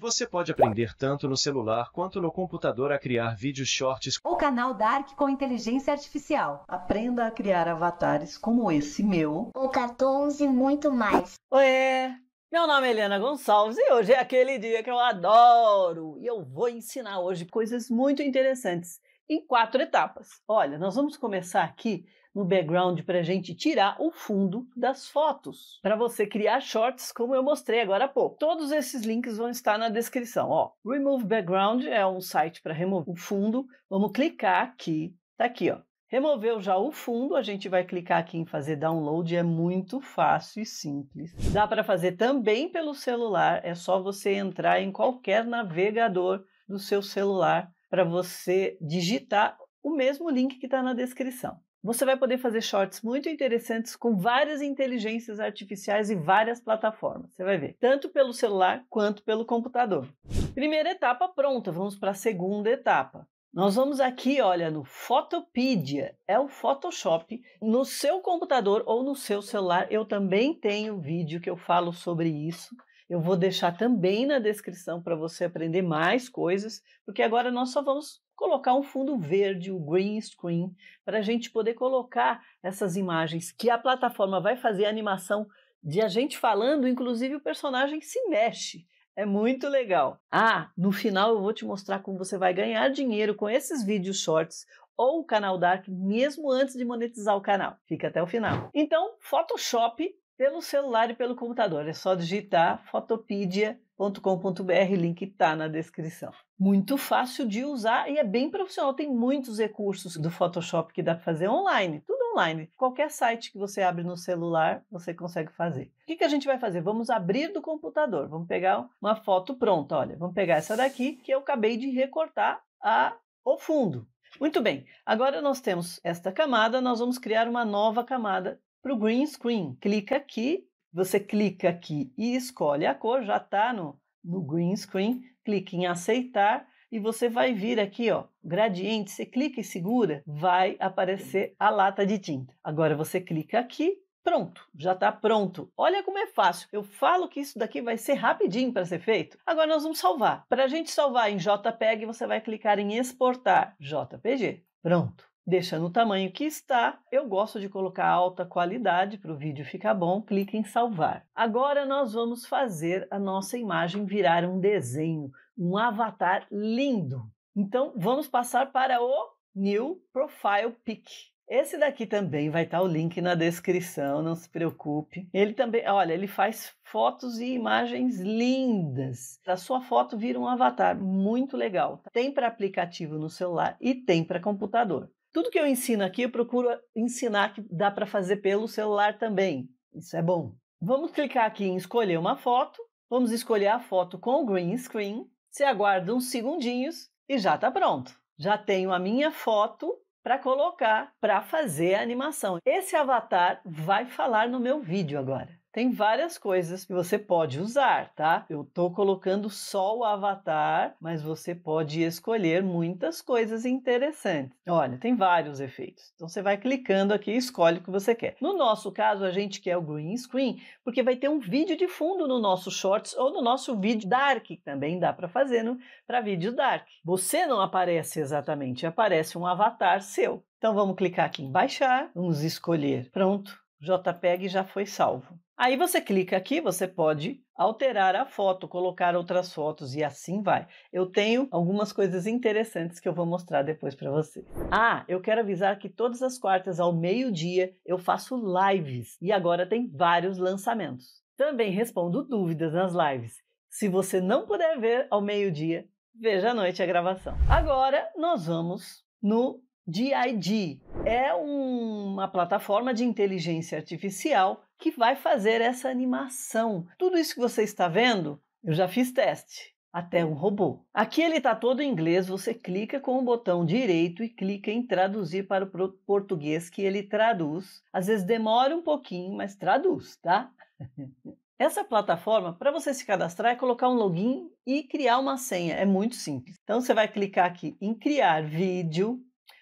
Você pode aprender tanto no celular quanto no computador a criar vídeos shorts O canal Dark com inteligência artificial. Aprenda a criar avatares como esse meu, O cartões e muito mais. Oiê! Meu nome é Helena Gonçalves e hoje é aquele dia que eu adoro! E eu vou ensinar hoje coisas muito interessantes em quatro etapas. Olha, nós vamos começar aqui um background para a gente tirar o fundo das fotos, para você criar shorts como eu mostrei agora há pouco. Todos esses links vão estar na descrição. Ó, Remove Background é um site para remover o fundo. Vamos clicar aqui, tá aqui, ó. Removeu já o fundo, a gente vai clicar aqui em fazer download, é muito fácil e simples. Dá para fazer também pelo celular, é só você entrar em qualquer navegador do seu celular para você digitar o mesmo link que está na descrição. Você vai poder fazer shorts muito interessantes com várias inteligências artificiais e várias plataformas. Você vai ver, tanto pelo celular quanto pelo computador. Primeira etapa pronta, vamos para a segunda etapa. Nós vamos aqui, olha, no Photopedia, é o Photoshop no seu computador ou no seu celular. Eu também tenho vídeo que eu falo sobre isso. Eu vou deixar também na descrição para você aprender mais coisas, porque agora nós só vamos colocar um fundo verde, o green screen, para a gente poder colocar essas imagens que a plataforma vai fazer a animação de a gente falando, inclusive o personagem se mexe. É muito legal. Ah, no final eu vou te mostrar como você vai ganhar dinheiro com esses vídeos shorts ou o canal Dark mesmo antes de monetizar o canal. Fica até o final. Então, Photoshop pelo celular e pelo computador. É só digitar Photopedia www.ecoagro.com.br, link está na descrição. Muito fácil de usar e é bem profissional, tem muitos recursos do Photoshop que dá para fazer online, tudo online. Qualquer site que você abre no celular, você consegue fazer. O que, que a gente vai fazer? Vamos abrir do computador, vamos pegar uma foto pronta, olha, vamos pegar essa daqui que eu acabei de recortar a, o fundo. Muito bem, agora nós temos esta camada, nós vamos criar uma nova camada para o green screen. Clica aqui você clica aqui e escolhe a cor, já está no, no green screen. Clique em aceitar e você vai vir aqui, ó, gradiente. Você clica e segura, vai aparecer a lata de tinta. Agora você clica aqui Pronto, já está pronto. Olha como é fácil. Eu falo que isso daqui vai ser rapidinho para ser feito. Agora nós vamos salvar. Para a gente salvar em JPEG, você vai clicar em exportar JPG. Pronto. Deixando o tamanho que está, eu gosto de colocar alta qualidade para o vídeo ficar bom, clique em salvar. Agora nós vamos fazer a nossa imagem virar um desenho, um avatar lindo. Então vamos passar para o New Profile Pic. Esse daqui também vai estar o link na descrição, não se preocupe. Ele também, olha, ele faz fotos e imagens lindas. A sua foto vira um avatar muito legal. Tá? Tem para aplicativo no celular e tem para computador. Tudo que eu ensino aqui, eu procuro ensinar que dá para fazer pelo celular também. Isso é bom. Vamos clicar aqui em escolher uma foto. Vamos escolher a foto com o green screen. Você aguarda uns segundinhos e já está pronto. Já tenho a minha foto para colocar para fazer a animação. Esse avatar vai falar no meu vídeo agora. Tem várias coisas que você pode usar, tá? Eu tô colocando só o avatar, mas você pode escolher muitas coisas interessantes. Olha, tem vários efeitos. Então você vai clicando aqui e escolhe o que você quer. No nosso caso, a gente quer o green screen, porque vai ter um vídeo de fundo no nosso shorts ou no nosso vídeo dark, que também dá para fazer para vídeo dark. Você não aparece exatamente, aparece um avatar seu. Então vamos clicar aqui em baixar, vamos escolher. Pronto, JPEG já foi salvo. Aí você clica aqui, você pode alterar a foto, colocar outras fotos e assim vai. Eu tenho algumas coisas interessantes que eu vou mostrar depois para você. Ah, eu quero avisar que todas as quartas ao meio-dia eu faço lives e agora tem vários lançamentos. Também respondo dúvidas nas lives. Se você não puder ver ao meio-dia, veja à noite a gravação. Agora nós vamos no DID, é uma plataforma de inteligência artificial que vai fazer essa animação. Tudo isso que você está vendo, eu já fiz teste. Até um robô. Aqui ele está todo em inglês, você clica com o botão direito e clica em traduzir para o português que ele traduz. Às vezes demora um pouquinho, mas traduz, tá? Essa plataforma, para você se cadastrar, é colocar um login e criar uma senha. É muito simples. Então você vai clicar aqui em criar vídeo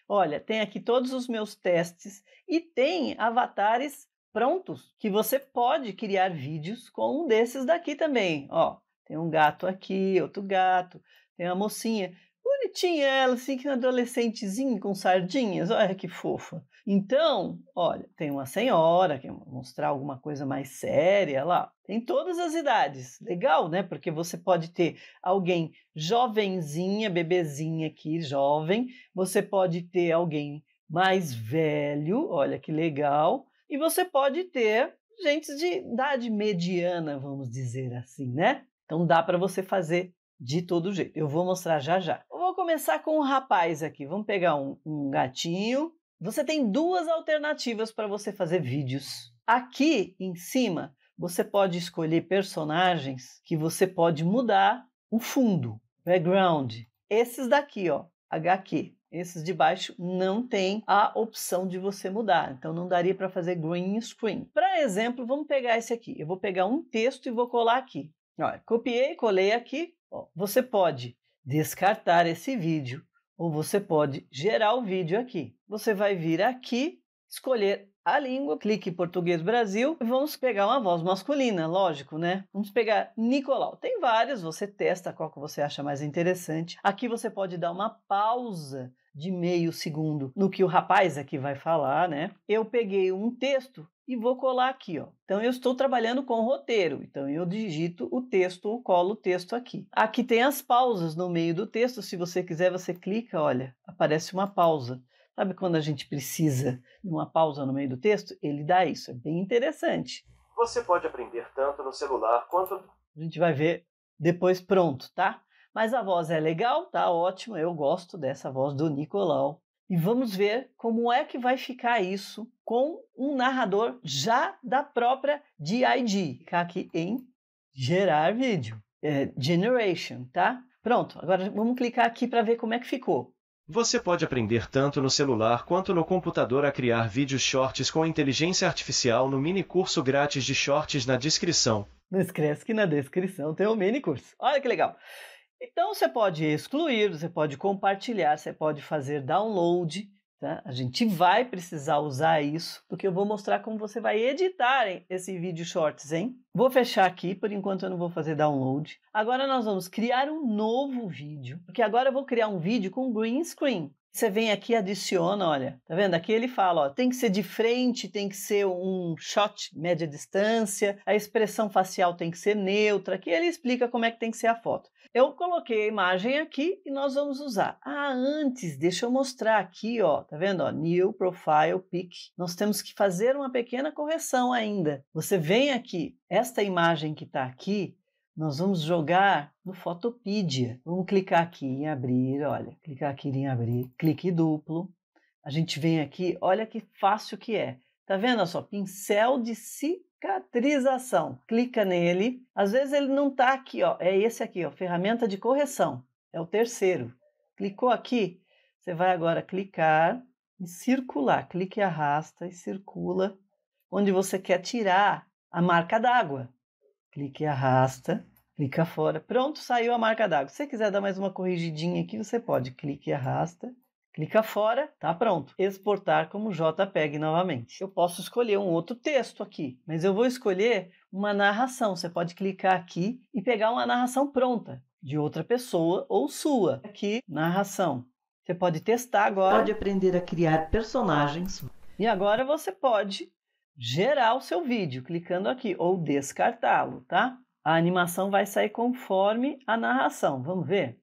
Olha, tem aqui todos os meus testes e tem avatares prontos que você pode criar vídeos com um desses daqui também. Ó, tem um gato aqui, outro gato, tem uma mocinha bonitinha ela, assim, que adolescentezinha com sardinhas, olha que fofa. Então, olha, tem uma senhora que mostrar alguma coisa mais séria lá. Tem todas as idades. Legal, né? Porque você pode ter alguém jovenzinha, bebezinha aqui, jovem. Você pode ter alguém mais velho, olha que legal. E você pode ter gente de idade mediana, vamos dizer assim, né? Então dá para você fazer de todo jeito. Eu vou mostrar já já. Eu vou começar com um rapaz aqui. Vamos pegar um, um gatinho. Você tem duas alternativas para você fazer vídeos. Aqui em cima, você pode escolher personagens que você pode mudar o fundo, background. Esses daqui, ó, HQ. Esses de baixo não tem a opção de você mudar, então não daria para fazer green screen. Para exemplo, vamos pegar esse aqui. Eu vou pegar um texto e vou colar aqui. Olha, copiei, colei aqui, você pode descartar esse vídeo ou você pode gerar o vídeo aqui. Você vai vir aqui, escolher a língua, clique em Português Brasil e vamos pegar uma voz masculina, lógico, né? Vamos pegar Nicolau. Tem várias, você testa qual que você acha mais interessante. Aqui você pode dar uma pausa de meio segundo no que o rapaz aqui vai falar, né? Eu peguei um texto e vou colar aqui, ó. Então eu estou trabalhando com roteiro, então eu digito o texto ou colo o texto aqui. Aqui tem as pausas no meio do texto, se você quiser você clica, olha, aparece uma pausa. Sabe quando a gente precisa de uma pausa no meio do texto? Ele dá isso, é bem interessante. Você pode aprender tanto no celular quanto A gente vai ver depois pronto, tá? Mas a voz é legal, tá ótimo, eu gosto dessa voz do Nicolau e vamos ver como é que vai ficar isso com um narrador já da própria DID, ficar aqui em gerar vídeo, é, generation, tá? Pronto, agora vamos clicar aqui para ver como é que ficou. Você pode aprender tanto no celular quanto no computador a criar vídeos shorts com inteligência artificial no mini curso grátis de shorts na descrição. Não esquece que na descrição tem o um mini curso. Olha que legal! Então você pode excluir, você pode compartilhar, você pode fazer download. Tá? A gente vai precisar usar isso, porque eu vou mostrar como você vai editar esse vídeo shorts, hein? Vou fechar aqui, por enquanto eu não vou fazer download. Agora nós vamos criar um novo vídeo, porque agora eu vou criar um vídeo com green screen. Você vem aqui adiciona, olha, tá vendo? Aqui ele fala, ó, tem que ser de frente, tem que ser um shot média distância, a expressão facial tem que ser neutra. Aqui ele explica como é que tem que ser a foto. Eu coloquei a imagem aqui e nós vamos usar. Ah, antes, deixa eu mostrar aqui, ó, tá vendo? Ó, new Profile Pic. Nós temos que fazer uma pequena correção ainda. Você vem aqui, esta imagem que está aqui, nós vamos jogar no Fotopedia. Vamos clicar aqui em abrir, olha, clicar aqui em abrir, clique duplo. A gente vem aqui, olha que fácil que é. Tá vendo só? Pincel de cicatrização. Clica nele. Às vezes ele não está aqui, ó. É esse aqui, ó. Ferramenta de correção. É o terceiro. Clicou aqui, você vai agora clicar e circular. Clique e arrasta e circula onde você quer tirar a marca d'água. Clique e arrasta, clica fora. Pronto, saiu a marca d'água. Se você quiser dar mais uma corrigidinha aqui, você pode. Clique e arrasta clica fora, tá pronto. Exportar como JPEG novamente. Eu posso escolher um outro texto aqui, mas eu vou escolher uma narração. Você pode clicar aqui e pegar uma narração pronta de outra pessoa ou sua. Aqui, narração. Você pode testar agora. Pode aprender a criar personagens. E agora você pode gerar o seu vídeo clicando aqui ou descartá-lo, tá? A animação vai sair conforme a narração. Vamos ver?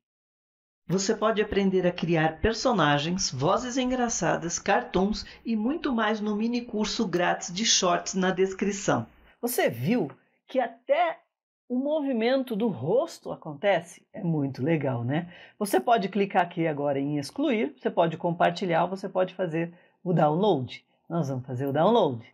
Você pode aprender a criar personagens, vozes engraçadas, cartoons e muito mais no mini curso grátis de shorts na descrição. Você viu que até o movimento do rosto acontece? É muito legal, né? Você pode clicar aqui agora em excluir, você pode compartilhar, você pode fazer o download. Nós vamos fazer o download.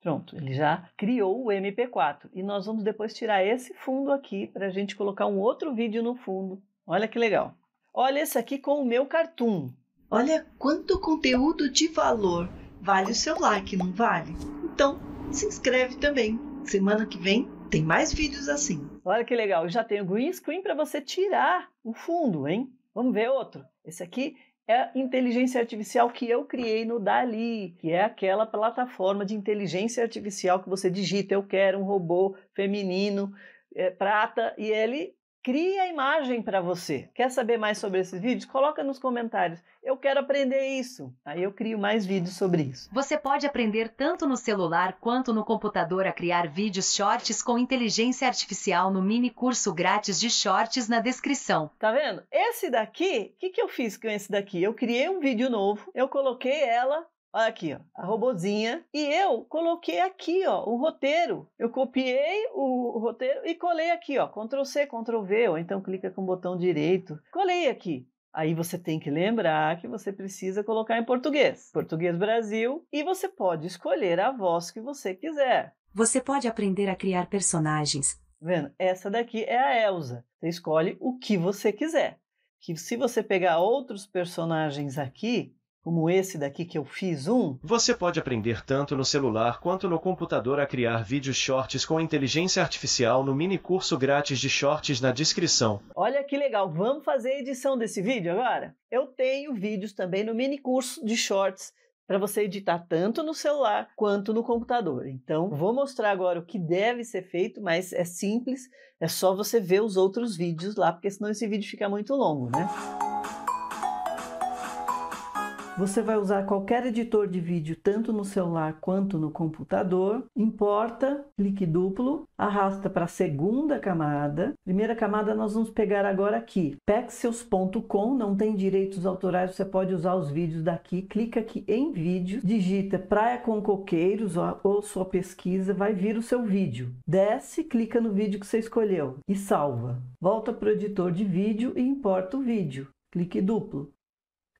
Pronto, ele já criou o MP4 e nós vamos depois tirar esse fundo aqui para a gente colocar um outro vídeo no fundo. Olha que legal! Olha esse aqui com o meu cartoon. Olha quanto conteúdo de valor. Vale o seu like, não vale? Então, se inscreve também. Semana que vem tem mais vídeos assim. Olha que legal, já tem o green screen para você tirar o fundo, hein? Vamos ver outro. Esse aqui é a inteligência artificial que eu criei no Dali, que é aquela plataforma de inteligência artificial que você digita, eu quero um robô feminino, é, prata, e ele Cria a imagem para você. Quer saber mais sobre esses vídeos? Coloca nos comentários. Eu quero aprender isso. Aí eu crio mais vídeos sobre isso. Você pode aprender tanto no celular quanto no computador a criar vídeos shorts com inteligência artificial no mini curso grátis de shorts na descrição. Tá vendo? Esse daqui, o que, que eu fiz com esse daqui? Eu criei um vídeo novo, eu coloquei ela Olha aqui, ó, a robozinha. E eu coloquei aqui, ó, o roteiro. Eu copiei o roteiro e colei aqui, ó, Ctrl C, Ctrl V, ou então clica com o botão direito. Colei aqui. Aí você tem que lembrar que você precisa colocar em português, português Brasil, e você pode escolher a voz que você quiser. Você pode aprender a criar personagens. Tá vendo? Essa daqui é a Elsa. Você escolhe o que você quiser. Que se você pegar outros personagens aqui, como esse daqui que eu fiz um. Você pode aprender tanto no celular quanto no computador a criar vídeos shorts com inteligência artificial no mini curso grátis de shorts na descrição. Olha que legal, vamos fazer a edição desse vídeo agora? Eu tenho vídeos também no mini curso de shorts para você editar tanto no celular quanto no computador. Então, vou mostrar agora o que deve ser feito, mas é simples, é só você ver os outros vídeos lá, porque senão esse vídeo fica muito longo, né? Você vai usar qualquer editor de vídeo, tanto no celular quanto no computador. Importa, clique duplo, arrasta para a segunda camada. Primeira camada nós vamos pegar agora aqui. Pexels.com não tem direitos autorais, você pode usar os vídeos daqui. Clica aqui em vídeo, digita Praia com Coqueiros ou sua pesquisa, vai vir o seu vídeo. Desce, clica no vídeo que você escolheu e salva. Volta para o editor de vídeo e importa o vídeo. Clique duplo.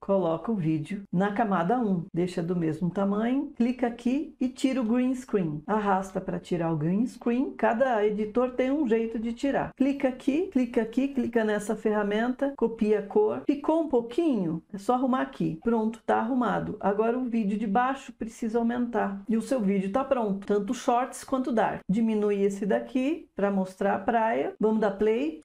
Coloca o vídeo na camada 1, deixa do mesmo tamanho, clica aqui e tira o green screen. Arrasta para tirar o green screen, cada editor tem um jeito de tirar. Clica aqui, clica aqui, clica nessa ferramenta, copia a cor. Ficou um pouquinho? É só arrumar aqui. Pronto, tá arrumado. Agora o vídeo de baixo precisa aumentar e o seu vídeo tá pronto, tanto shorts quanto dark. Diminui esse daqui para mostrar a praia. Vamos dar play.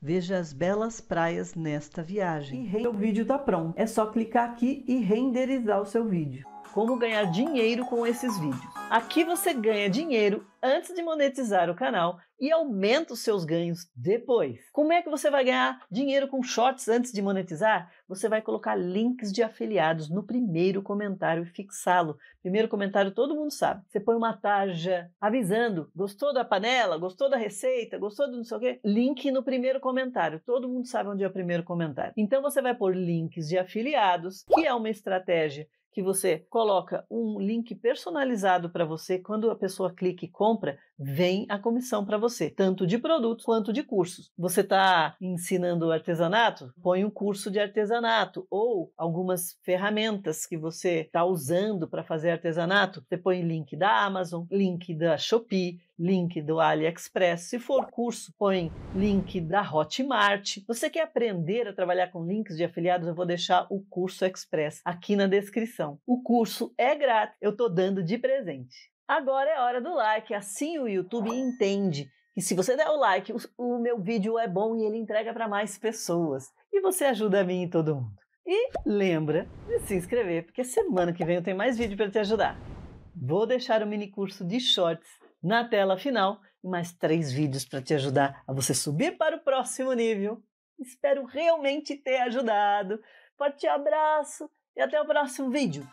Veja as belas praias nesta viagem. E o vídeo está pronto. É só clicar aqui e renderizar o seu vídeo. Como ganhar dinheiro com esses vídeos. Aqui você ganha dinheiro antes de monetizar o canal e aumenta os seus ganhos depois. Como é que você vai ganhar dinheiro com shorts antes de monetizar? Você vai colocar links de afiliados no primeiro comentário e fixá-lo. Primeiro comentário todo mundo sabe. Você põe uma tarja avisando: gostou da panela, gostou da receita, gostou do não sei o quê? Link no primeiro comentário. Todo mundo sabe onde é o primeiro comentário. Então você vai pôr links de afiliados, que é uma estratégia que você coloca um link personalizado para você. Quando a pessoa clica e compra, vem a comissão para você você, tanto de produtos quanto de cursos. Você está ensinando artesanato? Põe um curso de artesanato ou algumas ferramentas que você está usando para fazer artesanato. Você põe link da Amazon, link da Shopee, link do AliExpress. Se for curso, põe link da Hotmart. Você quer aprender a trabalhar com links de afiliados? Eu vou deixar o curso Express aqui na descrição. O curso é grátis, eu estou dando de presente. Agora é hora do like, assim o YouTube entende que se você der o like, o, o meu vídeo é bom e ele entrega para mais pessoas. E você ajuda a mim e todo mundo. E lembra de se inscrever, porque semana que vem eu tenho mais vídeo para te ajudar. Vou deixar o mini curso de shorts na tela final e mais três vídeos para te ajudar a você subir para o próximo nível. Espero realmente ter ajudado. Forte abraço e até o próximo vídeo.